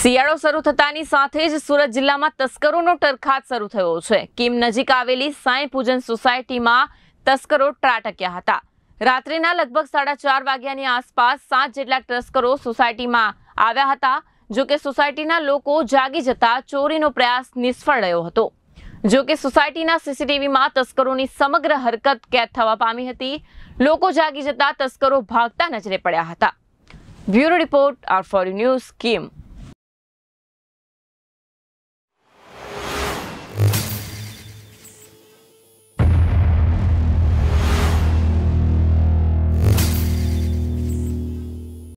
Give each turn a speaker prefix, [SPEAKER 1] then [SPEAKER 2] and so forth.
[SPEAKER 1] શિયાળો શરૂ થતાની સાથે જ સુરત જિલ્લામાં તસ્કરોનો ટરખાત શરૂ થયો છે કિમ નજીક આવેલી સાંઈ પૂજન સોસાયટીમાં તસ્કરો ત્રાટક્યા હતા રાત્રિના લગભગ સાડા ચાર વાગ્યાની આસપાસ સાત જેટલા તસ્કરો સોસાયટીમાં આવ્યા હતા જો કે સોસાયટીના લોકો જાગી જતા ચોરીનો પ્રયાસ નિષ્ફળ રહ્યો હતો જો કે સોસાયટીના સીસીટીવીમાં તસ્કરોની સમગ્ર હરકત કેદ થવા પામી હતી લોકો જાગી જતા તસ્કરો ભાગતા નજરે પડ્યા હતા bureau
[SPEAKER 2] report R four news Kim